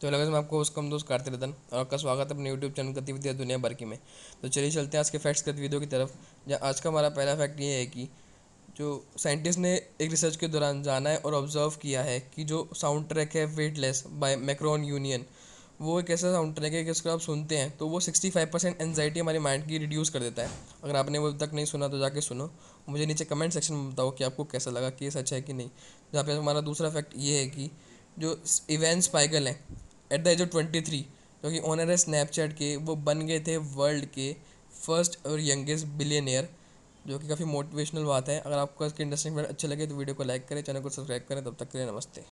तो लगे मैं आपको उसका दोस्त कार्तिक रतन और आपका स्वागत है अपने यूट्यूब चैनल गतिविधियाँ दुनिया भर की में तो चलिए चलते हैं आज के फैक्ट्स गतिविधियों की तरफ जहाँ आज का हमारा पहला फैक्ट ये है कि जो साइंटिस्ट ने एक रिसर्च के दौरान जाना है और ऑब्जर्व किया है कि जो साउंड ट्रैक है वेटलेस बाय मैक्रोन यूनियन वो एक ऐसा साउंड ट्रैक है कि इसको आप सुनते हैं तो वो फाइव परसेंट एनजाइटी हमारे माइंड की रिड्यूस कर देता है अगर आपने वो अब तक नहीं सुना तो जाके सुनो मुझे नीचे कमेंट सेक्शन में बताओ कि आपको कैसा लगा कि ये सच है कि नहीं जहाँ पे हमारा दूसरा फैक्ट ये है कि जो इवेंट पाइगल हैं at the age of twenty three जो कि ओनर है स्नैपचैट के वो बन गए थे वर्ल्ड के फर्स्ट और यंगेस्ट बिलियनियर जो कि काफ़ी मोटिवेशनल बात है अगर आपको इसके इंटरेस्टिंग अच्छे लगे तो वीडियो को लाइक करें चैनल को सब्सक्राइब करें तब तक के लिए नमस्ते